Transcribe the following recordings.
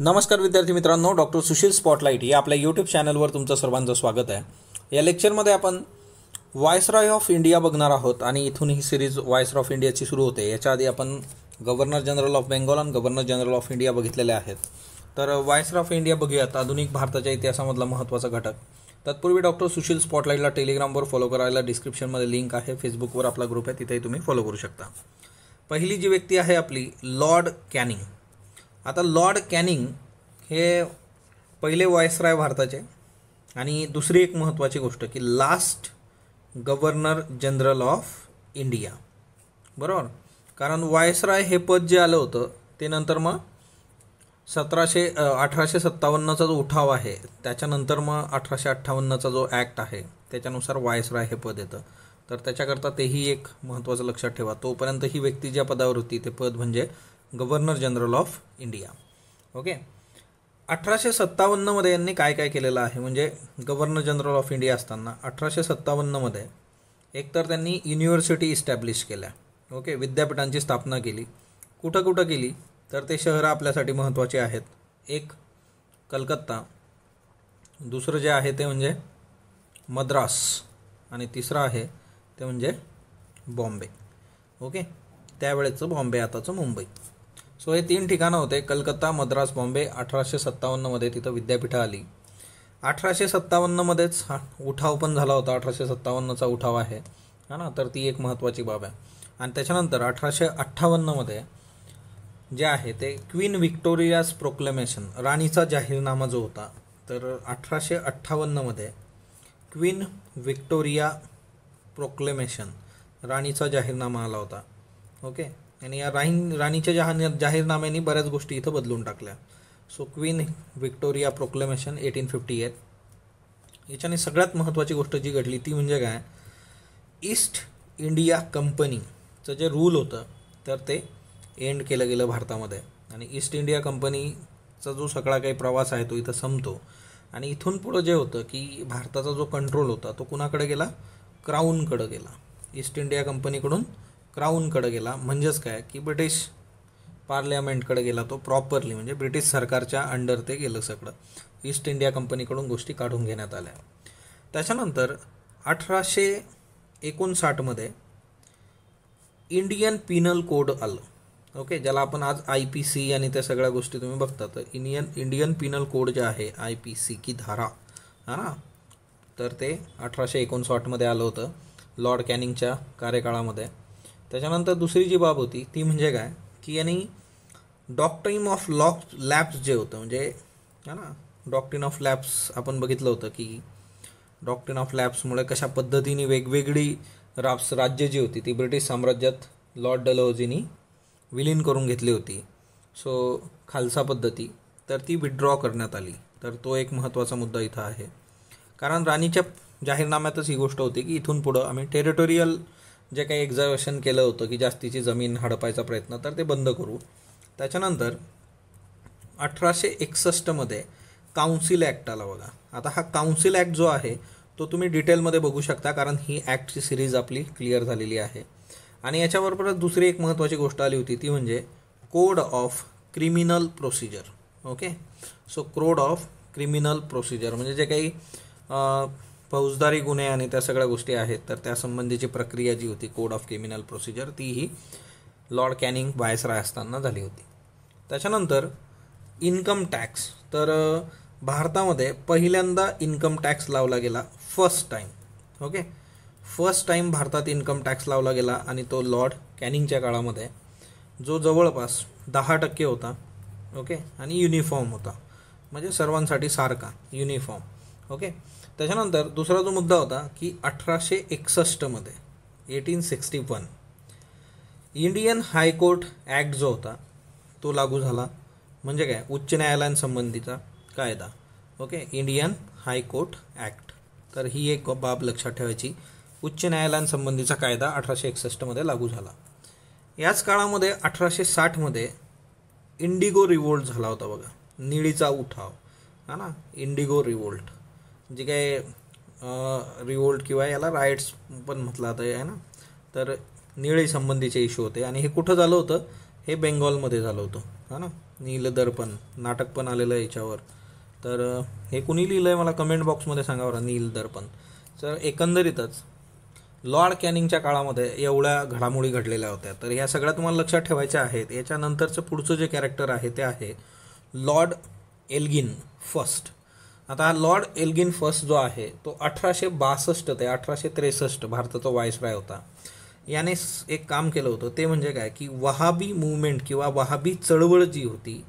नमस्कार विद्यार्थी मित्रांनो डॉक्टर सुशील स्पॉटलाईट या आपल्या यूट्यूब चॅनलवर तुमचं सर्वांचं स्वागत आहे या लेक्चरमध्ये आपण व्हायसरॉय ऑफ इंडिया बघणार आहोत आणि इथून ही सिरीज व्हायसर ऑफ इंडियाची सुरू होते याच्या आधी आपण गव्हर्नर जनरल ऑफ बेंगॉल आणि गव्हर्नर जनरल ऑफ इंडिया बघितलेल्या आहेत तर व्हायसर ऑफ इंडिया बघूयात आधुनिक भारताच्या इतिहासामधला महत्त्वाचा घटक तत्पूर्वी डॉक्टर सुशील स्पॉटलाईटला टेलिग्रामवर फॉलो करायला डिस्क्रिप्शनमध्ये लिंक आहे फेसबुकवर आपला ग्रुप आहे तिथेही तुम्ही फॉलो करू शकता पहिली जी व्यक्ती आहे आपली लॉर्ड कॅनिंग आता लॉर्ड कॅनिंग हे पहिले व्हायसराय भारताचे आणि दुसरी एक महत्त्वाची गोष्ट की last governor general of India बरोबर कारण वायसराय हे पद जे आलं होतं ते नंतर मग सतराशे अठराशे सत्तावन्नचा जो उठाव आहे त्याच्यानंतर मग अठराशे अठ्ठावन्नचा जो ॲक्ट आहे त्याच्यानुसार वायसराय हे पद येतं तर त्याच्याकरता तेही एक महत्त्वाचं लक्षात ठेवा तोपर्यंत ही व्यक्ती ज्या पदावर होती ते पद म्हणजे governor general of India okay अठराशे सत्तावन्नमध्ये यांनी काय काय केलेलं आहे म्हणजे गव्हर्नर जनरल ऑफ इंडिया असताना अठराशे सत्तावन्नमध्ये एकतर त्यांनी युनिव्हर्सिटी इस्टॅब्लिश केल्या ओके विद्यापीठांची स्थापना केली कुठं कुठं केली तर ते शहरं आपल्यासाठी महत्त्वाचे आहेत एक कलकत्ता दुसरं जे आहे ते म्हणजे मद्रास आणि तिसरं आहे ते म्हणजे बॉम्बे ओके त्यावेळेचं बॉम्बे आताचं मुंबई सो हे तीन ठिकाणं होते कलकत्ता मद्रास बॉम्बे अठराशे सत्तावन्नमध्ये तिथं विद्यापीठं आली अठराशे सत्तावन्नमध्येच हा उठाव पण झाला होता अठराशे सत्तावन्नचा उठाव आहे हा ना तर ती एक महत्त्वाची बाब आहे आणि त्याच्यानंतर अठराशे अठ्ठावन्नमध्ये जे आहे ते क्वीन व्हिक्टोरियास प्रोक्लेमेशन राणीचा जाहीरनामा जो होता तर अठराशे अठ्ठावन्नमध्ये क्वीन व्हिक्टोरिया प्रोक्लेमेशन राणीचा जाहीरनामा आला होता ओके आणि या राईन राणीच्या जहा जाहीरनाम्याने बऱ्याच गोष्टी इथं बदलून टाकल्या so queen Victoria proclamation eighteen fifty eight याच्याने सगळ्यात महत्त्वाची गोष्ट जी घडली ती म्हणजे काय ईस्ट इंडिया कंपनीचं जे रूल होतं तर ते एंड केलं गेलं भारतामध्ये आणि ईस्ट इंडिया कंपनीचा जो सगळा काही प्रवास आहे तो इथं संपतो आणि इथून पुढं जे होतं की भारताचा जो कंट्रोल होता तो कुणाकडे गेला क्राऊनकडं गेला ईस्ट इंडिया कंपनीकडून क्राऊनकडे गेला म्हणजेच काय की ब्रिटिश पार्लियामेंटकडे गेला तो प्रॉपरली म्हणजे ब्रिटिश सरकारच्या अंडर ते गेलं सगळं ईस्ट इंडिया कंपनीकडून गोष्टी काढून घेण्यात आल्या त्याच्यानंतर अठराशे एकोणसाठमध्ये इंडियन पिनल कोड आलं ओके ज्याला आपण आज आय पी सी आणि त्या सगळ्या गोष्टी तुम्ही बघता तर इंडियन इंडियन पिनल कोड जे आहे आय पी सी की धारा हा ना तर ते अठराशे एकोणसाठमध्ये आलं होतं लॉर्ड कॅनिंगच्या कार्यकाळामध्ये त्याच्यानंतर दुसरी जी बाब होती ती म्हणजे काय की यांनी डॉक्ट्रीन ऑफ लॉक लॅब्स जे होतं म्हणजे है ना डॉक्ट्रीन ऑफ लॅब्स आपण बघितलं होतं की डॉक्ट्रीन ऑफ लॅब्समुळे कशा पद्धतीने वेगवेगळी राब्स राज्य जी होती ती ब्रिटिश साम्राज्यात लॉर्ड डलहौजीनी विलीन करून घेतली होती सो खालसा पद्धती तर ती विड्रॉ करण्यात आली तर तो एक महत्त्वाचा मुद्दा इथं आहे कारण राणीच्या जाहीरनाम्यातच ही गोष्ट होती की इथून पुढं आम्ही टेरिटोरियल जे काही एक्झर्वेशन केलं होतं की जास्तीची जमीन हडपायचा प्रयत्न तर ते बंद करू त्याच्यानंतर अठराशे एकसष्टमध्ये काउन्सिल ॲक्ट आला बघा आता हा काउन्सिल ॲक्ट जो आहे तो तुम्ही डिटेलमध्ये बघू शकता कारण ही ॲक्टची सिरीज आपली क्लिअर झालेली आहे आणि याच्याबरोबरच दुसरी एक महत्त्वाची गोष्ट आली होती ती म्हणजे code of criminal procedure okay so code of criminal procedure म्हणजे जे काही फौजदारी गुन्हे आणि त्या सगळ्या गोष्टी आहेत तर त्यासंबंधीची प्रक्रिया जी होती कोड ऑफ क्रिमिनल प्रोसिजर तीही लॉर्ड कॅनिंग बायसराय असताना झाली होती त्याच्यानंतर इन्कम टॅक्स तर भारतामध्ये पहिल्यांदा इन्कम टॅक्स लावला गेला first time okay first time भारतात इन्कम टॅक्स लावला गेला आणि तो लॉर्ड कॅनिंगच्या काळामध्ये जो जवळपास दहा टक्के होता ओके आणि युनिफॉर्म होता म्हणजे सर्वांसाठी सारखा युनिफॉर्म ओके त्याच्यानंतर दुसरा जो मुद्दा होता की अठराशे एकसष्टमध्ये eighteen sixty one Indian high court act जो होता तो लागू झाला म्हणजे काय उच्च न्यायालयांसंबंधीचा कायदा ओके इंडियन हायकोर्ट ॲक्ट तर ही एक बाब लक्षात ठेवायची उच्च न्यायालयांसंबंधीचा कायदा अठराशे एकसष्टमध्ये लागू झाला याच काळामध्ये अठराशे साठमध्ये इंडिगो रिवोल्ट झाला होता बघा निळीचा उठाव हा ना इंडिगो रिवोल्ट जे काय रिवोल्ट किंवा याला रायट्स पण म्हटलं आता आहे ना तर निळे संबंधीचे इश्यू होते आणि हे कुठं झालं होतं हे बेंगॉलमध्ये झालं होतं हां ना नील दर्पण नाटक पण आलेलं आहे याच्यावर तर हे कुणी लिहिलं आहे मला कमेंट बॉक्समध्ये सांगा बरं नील दर्पण तर एकंदरीतच लॉर्ड कॅनिंगच्या काळामध्ये एवढ्या घडामोडी घडलेल्या होत्या तर ह्या सगळ्या तुम्हाला लक्षात ठेवायच्या आहेत याच्यानंतरचं पुढचं जे कॅरेक्टर आहे ते आहे लॉर्ड एल्गिन फर्स्ट आता लॉर्ड एल्गिन फर्स्ट जो आहे तो अठराशे बासष्ट ते अठराशे त्रेसष्ट भारताचा वायसराय होता याने एक काम केलं होतं ते म्हणजे काय की वहाबी मुवमेंट किंवा वहाबी चळवळ जी होती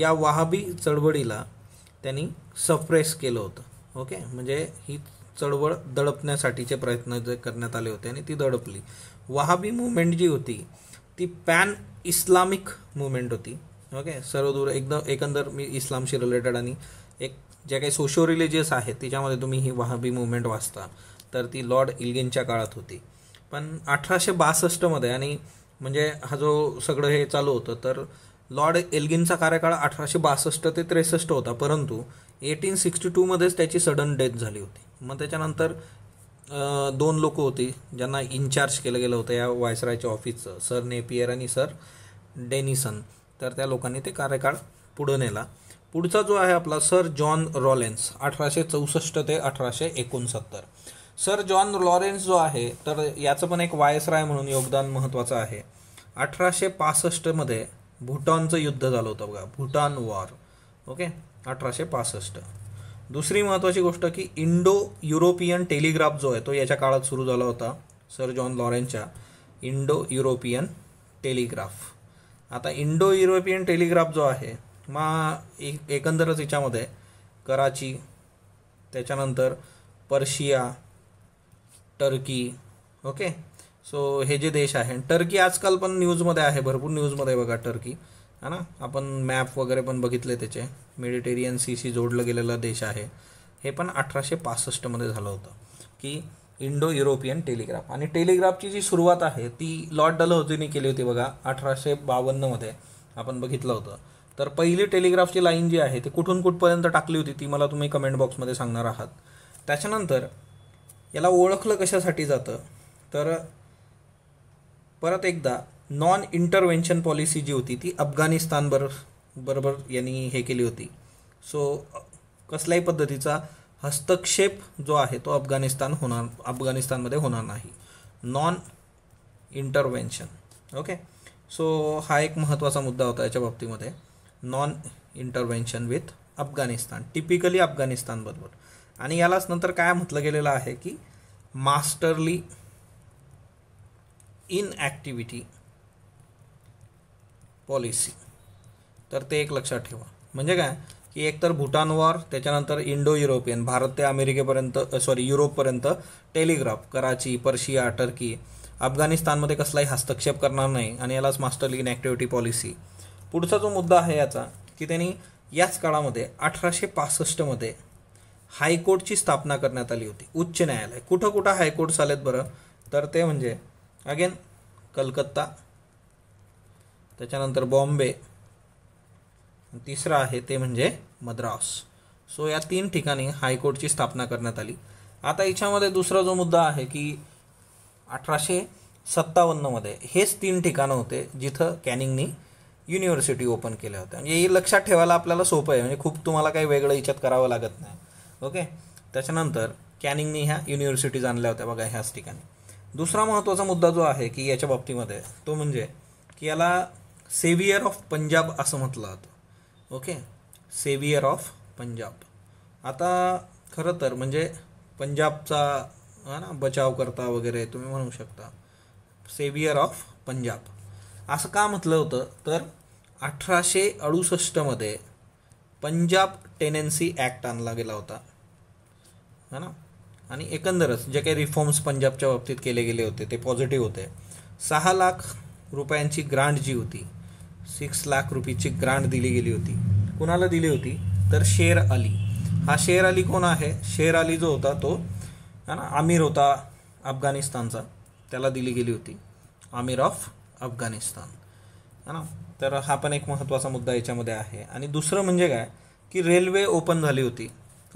या वहाबी चळवळीला त्यांनी सप्रेस केलं होतं ओके म्हणजे ही चळवळ दडपण्यासाठीचे प्रयत्न जे करण्यात आले होते आणि ती दडपली वहाबी मुवमेंट जी होती ती पॅन इस्लामिक मुवमेंट होती ओके सर्वदूर एकदम एकंदर मी इस्लामशी रिलेटेड आणि एक ज्या काही सोशो रिलिजियस आहेत त्याच्यामध्ये तुम्ही ही वहाबी मुवमेंट वाचता तर ती लॉर्ड एल्गिनच्या काळात होती पण अठराशे बासष्टमध्ये आणि म्हणजे हा जो सगळं हे चालू होतं तर लॉर्ड एल्गिनचा कार्यकाळ अठराशे बासष्ट ते त्रेसष्ट होता परंतु एटीन सिक्स्टी टूमध्येच त्याची सडन डेथ झाली होती मग त्याच्यानंतर दोन लोक होती ज्यांना इन्चार्ज केलं गेलं होतं या वायसरायच्या ऑफिसचं सर नेपियर आणि सर डेनिसन तर त्या लोकांनी ते कार्यकाळ पुढं नेला पुढचा जो आहे आपला सर जॉन रॉलेन्स अठराशे चौसष्ट ते अठराशे एकोणसत्तर सर जॉन लॉरेन्स जो आहे तर याचं पण एक वायसराय म्हणून योगदान महत्त्वाचं आहे अठराशे पासष्टमध्ये भूटानचं युद्ध झालं होतं बघा भूटान वॉर ओके अठराशे पासष्ट दुसरी महत्त्वाची गोष्ट की इंडो युरोपियन टेलिग्राफ जो आहे तो याच्या काळात सुरू झाला होता सर जॉन लॉरेन्सच्या इंडो युरोपियन टेलिग्राफ आता इंडो युरोपियन टेलिग्राफ जो आहे मा एक एकंदरच याच्यामध्ये कराची त्याच्यानंतर पर्शिया टर्की ओके सो हे जे देश आहे टर्की आजकाल पण न्यूजमध्ये आहे भरपूर न्यूजमध्ये बघा टर्की है ना आपण मॅप वगैरे पण बघितले त्याचे मेडिटेरियन सीशी जोडलं गेलेला देश आहे हे पण अठराशे पासष्टमध्ये झालं होतं की इंडो युरोपियन टेलिग्राफ आणि टेलिग्राफची जी सुरुवात आहे ती लॉर्ड डलहौजीने केली होती बघा अठराशे बावन्नमध्ये आपण बघितलं होतं तर पहिली टेलिग्राफची लाईन जी आहे ती कुठून कुठपर्यंत टाकली होती ती मला तुम्ही कमेंट बॉक्समध्ये सांगणार आहात त्याच्यानंतर याला ओळखलं कशासाठी जातं तर परत एकदा नॉन इंटरव्हेन्शन पॉलिसी जी होती ती अफगाणिस्तान बर बरोबर यांनी हे केली होती सो कसल्याही पद्धतीचा हस्तक्षेप जो आहे तो अफगाणिस्तान होणार अफगाणिस्तानमध्ये होणार नाही नॉन इंटरव्हेन्शन ओके सो हा एक महत्त्वाचा मुद्दा होता याच्या बाबतीमध्ये non intervention with Afghanistan typically अफगाणिस्तानबरोबर आणि यालाच नंतर काय म्हटलं गेलेलं आहे की मास्टरली इनॲक्टिव्हिटी पॉलिसी तर ते एक लक्षात ठेवा म्हणजे काय की एकतर भूटान वॉर त्याच्यानंतर इंडो युरोपियन भारत ते अमेरिकेपर्यंत सॉरी युरोपपर्यंत टेलिग्राफ कराची पर्शिया टर्की अफगाणिस्तानमध्ये कसलाही हस्तक्षेप करणार नाही आणि यालाच मास्टरली इनॲक्टिव्हिटी पॉलिसी पुढचा जो मुद्दा आहे याचा की त्यांनी याच काळामध्ये अठराशे पासष्टमध्ये हायकोर्टची स्थापना करण्यात आली होती उच्च न्यायालय कुठं कुठं हायकोर्ट्स आलेत बरं तर ते म्हणजे अगेन कलकत्ता त्याच्यानंतर बॉम्बे तिसरं आहे ते म्हणजे मद्रास सो या तीन ठिकाणी हायकोर्टची स्थापना करण्यात आली आता याच्यामध्ये दुसरा जो मुद्दा आहे की अठराशे सत्तावन्नमध्ये हेच तीन ठिकाणं होते जिथं कॅनिंगनी युनिव्हर्सिटी ओपन केल्या होत्या म्हणजे हे लक्षात ठेवायला आपल्याला सोपं आहे म्हणजे खूप तुम्हाला काही वेगळं इच्छात करावं लागत नाही ओके त्याच्यानंतर कॅनिंगनी ह्या युनिव्हर्सिटीज आणल्या होत्या बघा ह्याच ठिकाणी दुसरा महत्त्वाचा मुद्दा जो आहे की याच्या बाबतीमध्ये तो म्हणजे की याला सेवियर ऑफ पंजाब असं म्हटलं जातं ओके सेवियर ऑफ पंजाब आता खरं तर म्हणजे पंजाबचा ना बचाव करता वगैरे तुम्ही म्हणू शकता सेवियर ऑफ पंजाब असं का म्हटलं होतं तर अठराशे अडुसष्टमध्ये पंजाब टेनन्सी ॲक्ट आणला गेला होता है ना आणि एकंदरच जे काही रिफॉर्म्स पंजाबच्या बाबतीत केले गेले होते ते पॉझिटिव्ह होते सहा लाख रुपयांची ग्रांट जी होती सिक्स लाख रुपीची ग्रांट दिली गेली होती कुणाला दिली होती तर शेर अली हा शेर अली कोण आहे शेर अली जो होता तो है ना आमिर होता अफगाणिस्तानचा त्याला दिली गेली होती आमिर ऑफ अफगाणिस्तान है ना तर हा पण एक महत्त्वाचा मुद्दा याच्यामध्ये आहे आणि दुसरं म्हणजे काय की रेल्वे ओपन झाली होती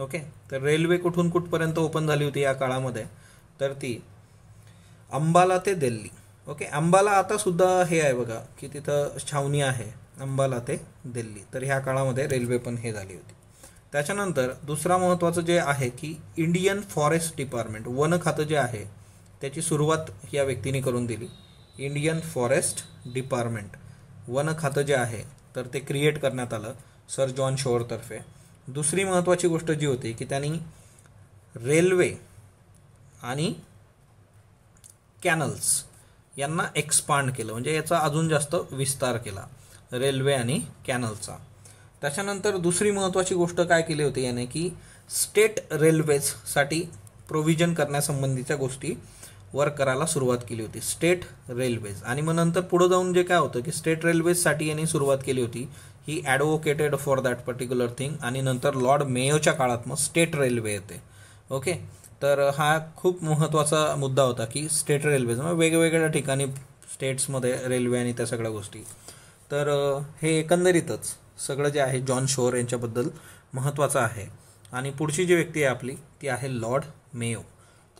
ओके तर रेल्वे कुठून कुठपर्यंत ओपन झाली होती या काळामध्ये तर ती अंबाला ते दिल्ली ओके अंबाला आता हे आहे बघा की तिथं छावणी आहे अंबाला ते दिल्ली तर ह्या काळामध्ये रेल्वे पण हे झाली होती त्याच्यानंतर दुसरा महत्त्वाचं जे आहे की इंडियन फॉरेस्ट डिपार्टमेंट वन खातं जे आहे त्याची सुरुवात या व्यक्तीने करून दिली इंडियन फॉरेस्ट डिपार्टमेंट वन खातं जे आहे तर ते क्रिएट करण्यात आलं सर जॉन शोअरतर्फे दुसरी महत्त्वाची गोष्ट जी होती की त्यांनी रेल्वे आणि कॅनल्स यांना एक्सपांड केलं म्हणजे याचा अजून जास्त विस्तार केला रेल्वे आणि कॅनलचा त्याच्यानंतर दुसरी महत्त्वाची गोष्ट काय केली होती याने की स्टेट रेल्वेजसाठी प्रोव्हिजन करण्यासंबंधीच्या गोष्टी वर्क करायला सुरुवात केली होती स्टेट रेल्वेज आणि मग नंतर पुढं जाऊन जे काय होतं की स्टेट रेल्वेजसाठी यांनी सुरुवात केली होती ही advocated for that particular thing आणि नंतर लॉर्ड मेयोच्या काळात मग स्टेट रेल्वे येते ओके तर हा खूप महत्त्वाचा मुद्दा होता की स्टेट रेल्वेज मग वेगवेगळ्या ठिकाणी स्टेट्समध्ये रेल्वे आणि त्या सगळ्या गोष्टी तर हे एकंदरीतच सगळं जे आहे जॉन शोअर यांच्याबद्दल महत्त्वाचं आहे आणि पुढची जी व्यक्ती आहे आपली ती आहे लॉर्ड मेयो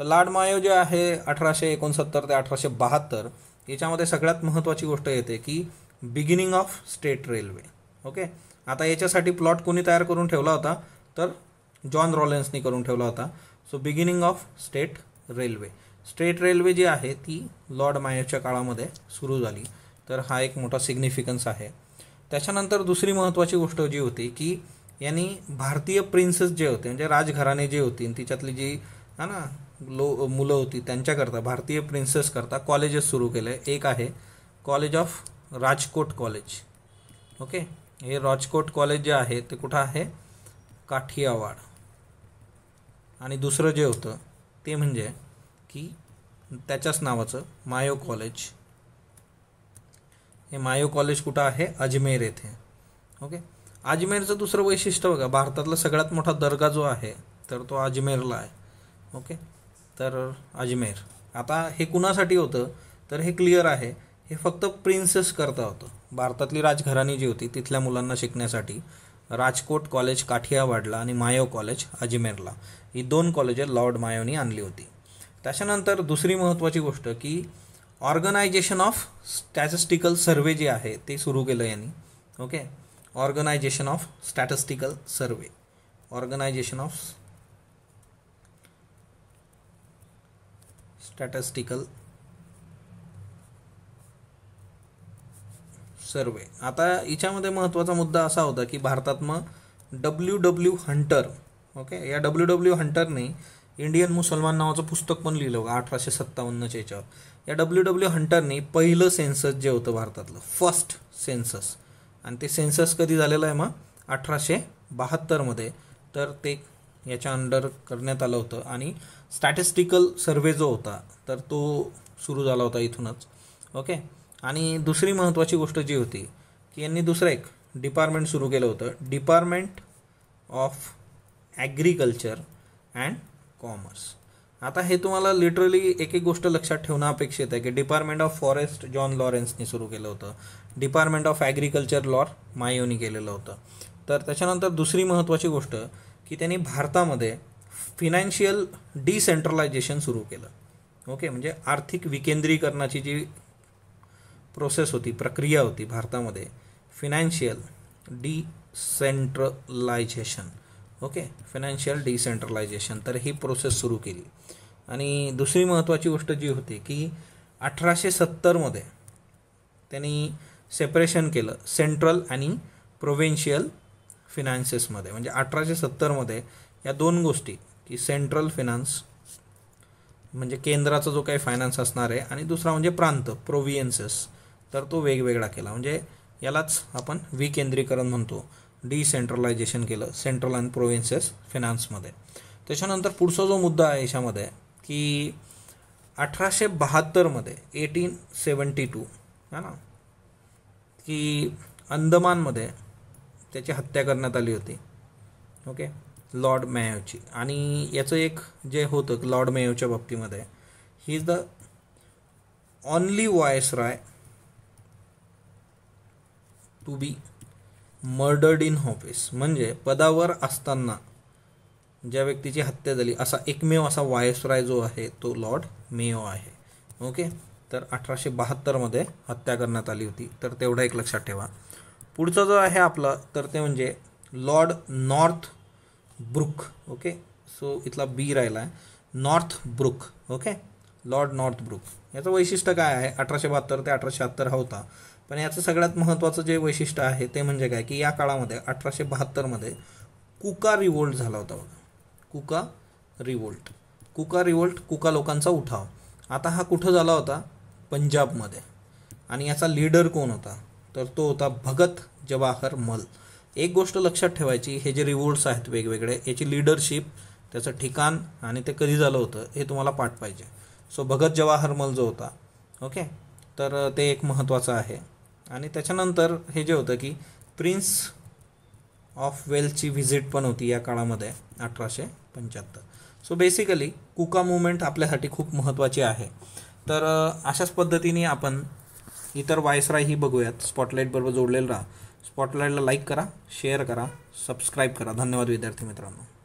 तर मायो जे आहे अठराशे एकोणसत्तर ते अठराशे बहात्तर याच्यामध्ये सगळ्यात महत्त्वाची गोष्ट येते की beginning of state railway okay आता याच्यासाठी प्लॉट कोणी तयार करून ठेवला होता तर जॉन रॉलेन्सनी करून ठेवला होता so beginning of state railway state railway जी आहे ती लॉर्ड मायोच्या काळामध्ये सुरू झाली तर हा एक मोठा सिग्निफिकन्स आहे त्याच्यानंतर दुसरी महत्त्वाची गोष्ट जी होती की यांनी भारतीय प्रिन्सेस जे होते म्हणजे राजघराणे जे होती तिच्यातली जी हा ना लो मुलं होती त्यांच्याकरता भारतीय प्रिन्सेसकरता कॉलेजेस सुरू केले एक आहे college of Rajkot college okay हे राजकोट कॉलेज जे आहे ते कुठं आहे काठियावाड आणि दुसरं जे होतं ते म्हणजे की त्याच्याच नावाचं मायो कॉलेज हे मायो कॉलेज कुठं आहे अजमेर येथे ओके अजमेरचं दुसरं वैशिष्ट्य बघा भारतातला सगळ्यात मोठा दर्गा जो आहे तर तो अजमेरला आहे ओके तर अजमेर आता हे कुणासाठी होतं तर हे क्लिअर आहे हे फक्त प्रिन्सेस करता होतं भारतातली राजघराणी जी होती तिथल्या मुलांना शिकण्यासाठी राजकोट कॉलेज काठियावाडला आणि मायो कॉलेज अजमेरला ही दोन कॉलेजे लॉर्ड मायोनी आणली होती त्याच्यानंतर दुसरी महत्त्वाची गोष्ट की ऑर्गनायझेशन ऑफ स्टॅटिस्टिकल सर्वे जे आहे ते सुरू केलं यांनी okay organisation of statistical survey organisation of statistical survey आता याच्यामध्ये महत्त्वाचा मुद्दा असा होता की भारतात मग डब्ल्यू डब्ल्यू हंटर ओके या डब्ल्यू डब्ल्यू हंटरने इंडियन मुसलमान नावाचं पुस्तक पण लिहिलं होतं अठराशे सत्तावन्नच्या याच्यावर या डब्ल्यू डब्ल्यू हंटरने पहिलं सेन्सस जे होतं भारतातलं फर्स्ट सेन्सस आणि ते सेन्सस कधी झालेलं आहे मग अठराशे बहात्तरमध्ये तर ते याच्या अंडर करण्यात आलं होतं आणि स्टॅटिस्टिकल सर्वे जो होता तर तो सुरू झाला होता इथूनच ओके आणि दुसरी महत्त्वाची गोष्ट जी होती की यांनी दुसरं एक डिपार्टमेंट सुरू केलं होतं department of agriculture and commerce आता हे तुम्हाला लिटरली एक एक गोष्ट लक्षात ठेवणं अपेक्षित आहे की डिपार्टमेंट ऑफ फॉरेस्ट जॉन लॉरेन्सनी सुरू केलं होतं डिपार्टमेंट ऑफ ॲग्रिकल्चर लॉर मायोनी केलेलं होतं तर त्याच्यानंतर दुसरी महत्त्वाची गोष्ट की त्यांनी भारतामध्ये फिनान्शियल डिसेंट्रलायझेशन सुरू केलं ओके म्हणजे आर्थिक विकेंद्रीकरणाची जी प्रोसेस होती प्रक्रिया होती भारतामध्ये financial decentralisation okay financial decentralisation तर ही प्रोसेस सुरू केली आणि दुसरी महत्त्वाची गोष्ट जी होती की अठराशे सत्तरमध्ये त्यांनी सेपरेशन केलं सेंट्रल आणि प्रोव्हिन्शियल फिनान्सेसमध्ये म्हणजे अठराशे सत्तरमध्ये या दोन गोष्टी की सेंट्रल फिनान्स म्हणजे केंद्राचा जो काही फायनान्स असणार आहे आणि दुसरा म्हणजे प्रांत प्रोव्हिएन्सेस तर तो वेगवेगळा केला म्हणजे यालाच आपण विकेंद्रीकरण म्हणतो डिसेंट्रलायझेशन केलं सेंट्रल अँड प्रोव्हिन्सेस फिनान्समध्ये त्याच्यानंतर पुढचा जो मुद्दा आहे याच्यामध्ये की अठराशे बहात्तरमध्ये एटीन सेवन्टी टू है ना की अंदमानमध्ये त्याची हत्या करण्यात आली होती ओके लॉर्ड मेयोची आणि याचं एक जे होतं लॉर्ड मेयोच्या बाबतीमध्ये he is the only viceroy to be murdered in office म्हणजे पदावर असताना ज्या व्यक्तीची हत्या झाली असा एकमेव असा राय जो आहे तो लॉर्ड मेयो आहे ओके तर अठराशे बहात्तरमध्ये हत्या करण्यात आली होती तर तेवढा एक लक्षात ठेवा पुढचं जो आहे आपलं तर ते म्हणजे lord Northbrook okay so इथला बी राहिला आहे Northbrook okay lord Northbrook याचं वैशिष्ट्य काय आहे अठराशे बहात्तर ते अठराशे शहात्तर हा होता पण याचं सगळ्यात महत्त्वाचं जे वैशिष्ट्य आहे ते म्हणजे काय की या काळामध्ये अठराशे बहात्तरमध्ये कुका रिवोल्ट झाला होता बघा कुका रिवोल्ट कुका रिवोल्ट कुका लोकांचा उठाव आता हा कुठं झाला होता पंजाबमध्ये आणि याचा लीडर कोण होता तर तो होता भगत जवाहर मल एक गोष्ट लक्षात ठेवायची हे जे रिवॉर्ड्स आहेत वेगवेगळे याची लिडरशिप त्याचं ठिकाण आणि ते कधी झालं होतं हे तुम्हाला पाठ पाहिजे सो भगत जवाहर मल जो होता ओके तर ते एक महत्त्वाचं आहे आणि त्याच्यानंतर हे जे होतं की प्रिन्स ऑफ वेल्थची व्हिजिट पण होती या काळामध्ये अठराशे पंच्याहत्तर सो बेसिकली कुका मुवमेंट आपल्यासाठी खूप महत्त्वाची आहे तर अशाच पद्धतीने आपण इतर वायसराय ही बघूयात स्पॉटलाईटबरोबर जोडलेलं राहा स्पॉटलाईटला लाईक करा शेअर करा सबस्क्राईब करा धन्यवाद विद्यार्थी मित्रांनो